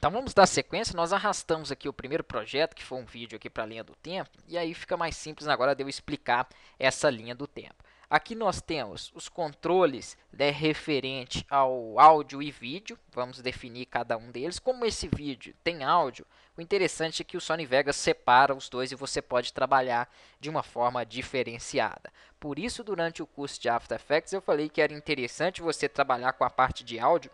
Então vamos dar sequência, nós arrastamos aqui o primeiro projeto, que foi um vídeo aqui para a linha do tempo, e aí fica mais simples agora de eu explicar essa linha do tempo. Aqui nós temos os controles né, referente ao áudio e vídeo, vamos definir cada um deles. Como esse vídeo tem áudio, o interessante é que o Sony Vegas separa os dois e você pode trabalhar de uma forma diferenciada. Por isso, durante o curso de After Effects, eu falei que era interessante você trabalhar com a parte de áudio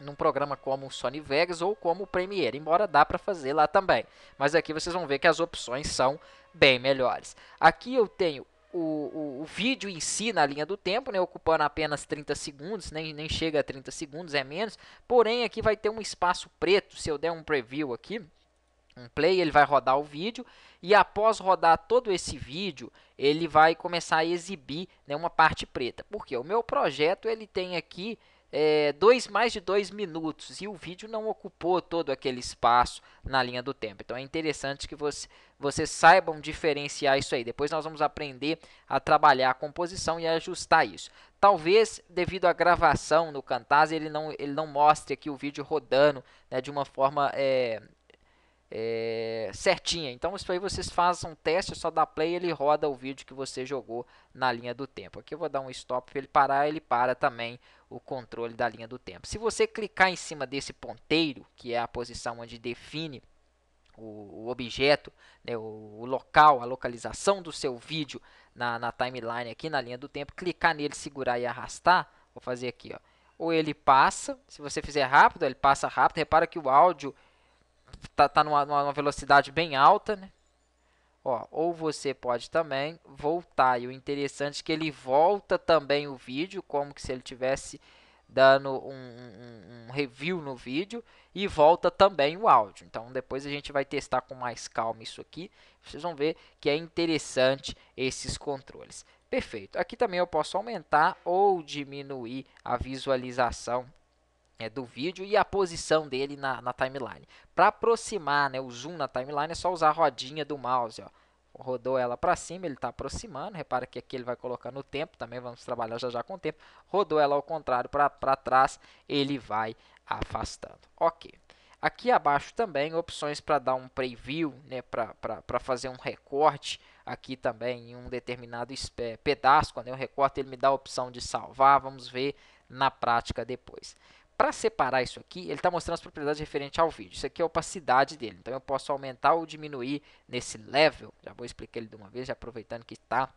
num programa como o Sony Vegas ou como o Premiere, embora dá para fazer lá também. Mas aqui vocês vão ver que as opções são bem melhores. Aqui eu tenho o, o, o, vídeo em si na linha do tempo, né, ocupando apenas 30 segundos, nem, nem chega a 30 segundos, é menos. Porém, aqui vai ter um espaço preto, se eu der um preview aqui, um play, ele vai rodar o vídeo e após rodar todo esse vídeo, ele vai começar a exibir né, uma parte preta. Porque o meu projeto ele tem aqui é, dois, mais de dois minutos e o vídeo não ocupou todo aquele espaço na linha do tempo. Então é interessante que você, vocês saibam diferenciar isso aí. Depois nós vamos aprender a trabalhar a composição e ajustar isso. Talvez devido à gravação no Camtasia ele não, ele não mostre aqui o vídeo rodando né, de uma forma é, é, certinha. Então isso aí vocês façam um teste, é só dá play ele roda o vídeo que você jogou na linha do tempo. Aqui eu vou dar um stop para ele parar, ele para também o controle da linha do tempo. Se você clicar em cima desse ponteiro, que é a posição onde define o, o objeto, né, o, o, local, a localização do seu vídeo na, na timeline aqui na linha do tempo, clicar nele, segurar e arrastar, vou fazer aqui, ó. ou ele passa, se você fizer rápido, ele passa rápido, repara que o áudio tá, tá numa, numa velocidade bem alta, né? Ó, ou você pode também voltar. E o interessante é que ele volta também o vídeo, como que se ele tivesse dando um, um, um, review no vídeo e volta também o áudio. Então depois a gente vai testar com mais calma isso aqui. Vocês vão ver que é interessante esses controles. Perfeito. Aqui também eu posso aumentar ou diminuir a visualização é, do vídeo e a posição dele na, na timeline. Para aproximar né, o zoom na timeline é só usar a rodinha do mouse. Ó. Rodou ela para cima, ele está aproximando. Repara que aqui ele vai colocar no tempo, também vamos trabalhar já já com o tempo. Rodou ela ao contrário para trás, ele vai afastando. Ok. Aqui abaixo também opções para dar um preview, né, para fazer um recorte aqui também em um determinado pedaço. Quando eu recorto, ele me dá a opção de salvar. Vamos ver na prática depois para separar isso aqui, ele está mostrando as propriedades referentes ao vídeo. Isso aqui é a opacidade dele. Então, eu posso aumentar ou diminuir nesse level. Já vou explicar ele de uma vez, já aproveitando que está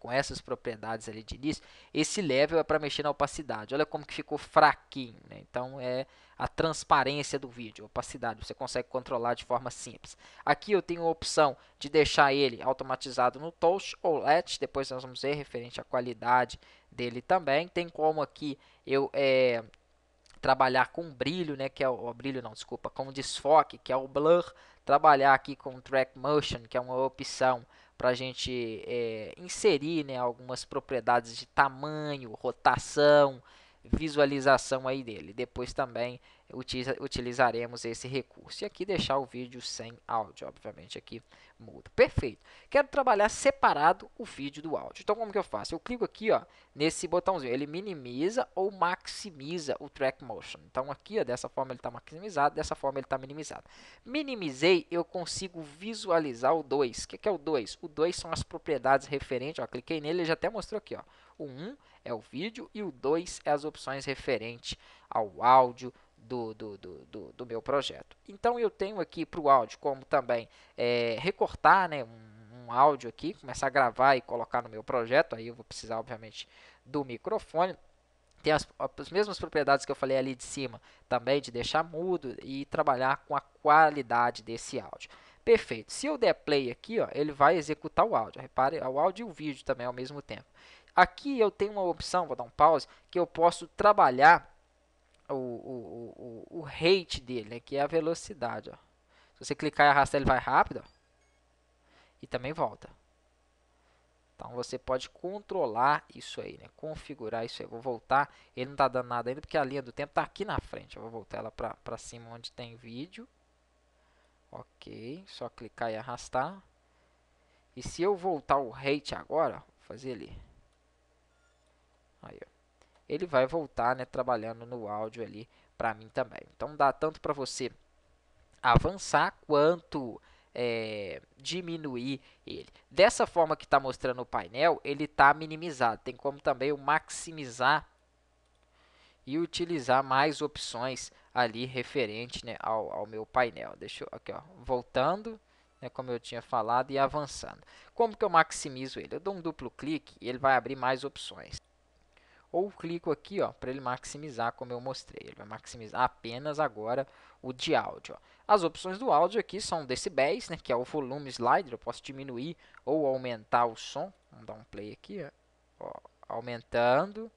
com essas propriedades ali de início. Esse level é para mexer na opacidade. Olha como que ficou fraquinho. Né? Então, é a transparência do vídeo, opacidade. Você consegue controlar de forma simples. Aqui eu tenho a opção de deixar ele automatizado no Touch ou led Depois nós vamos ver referente à qualidade dele também. Tem como aqui eu... É, trabalhar com brilho, né, que é o, o brilho não, desculpa, com desfoque, que é o blur, trabalhar aqui com track motion, que é uma opção para a gente é, inserir né, algumas propriedades de tamanho, rotação, visualização aí dele. Depois também utilizaremos esse recurso. E aqui deixar o vídeo sem áudio, obviamente aqui muda. Perfeito. Quero trabalhar separado o vídeo do áudio. Então como que eu faço? Eu clico aqui ó, nesse botãozinho, ele minimiza ou maximiza o track motion. Então aqui ó, dessa forma ele está maximizado, dessa forma ele está minimizado. Minimizei, eu consigo visualizar o 2. O que, é o 2? O 2 são as propriedades referentes, ó, cliquei nele, já até mostrou aqui, ó o 1 é o vídeo e o 2 é as opções referente ao áudio do, do, do, do, meu projeto. Então, eu tenho aqui para o áudio como também é, recortar né, um, um áudio aqui, começar a gravar e colocar no meu projeto. Aí eu vou precisar, obviamente, do microfone tem as, as, mesmas propriedades que eu falei ali de cima, também de deixar mudo e trabalhar com a qualidade desse áudio. Perfeito. Se eu der play aqui, ó, ele vai executar o áudio. Repare, o áudio e o vídeo também ao mesmo tempo. Aqui eu tenho uma opção, vou dar um pause, que eu posso trabalhar o, o, o, o rate dele, né, que é a velocidade. Ó. Se você clicar e arrastar, ele vai rápido ó, e também volta. Então você pode controlar isso aí, né? configurar isso aí. vou voltar, ele não está dando nada ainda porque a linha do tempo está aqui na frente. Eu vou voltar ela para cima onde tem vídeo. Ok, só clicar e arrastar. E se eu voltar o rate agora, vou fazer ali. Aí, ó. Ele vai voltar, né, trabalhando no áudio ali para mim também. Então dá tanto para você avançar quanto é, diminuir ele. Dessa forma que está mostrando o painel, ele está minimizado. Tem como também o maximizar e utilizar mais opções ali referente né, ao, ao, meu painel. Deixa eu, aqui, ó, voltando, né, como eu tinha falado, e avançando. Como que eu maximizo ele? Eu dou um duplo clique e ele vai abrir mais opções ou clico aqui para ele maximizar como eu mostrei. Ele vai maximizar apenas agora o de áudio. Ó. As opções do áudio aqui são decibéis, né, que é o volume slider, eu posso diminuir ou aumentar o som. Vamos dar um play aqui, ó, aumentando,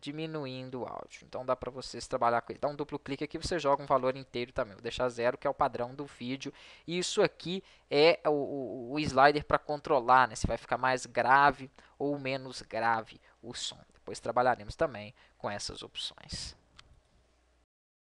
diminuindo o áudio. Então dá para vocês trabalhar com ele. Dá um duplo clique aqui, você joga um valor inteiro também. Vou deixar zero, que é o padrão do vídeo. E isso aqui é o, o, o slider para controlar né, se vai ficar mais grave ou menos grave o som depois trabalharemos também com essas opções.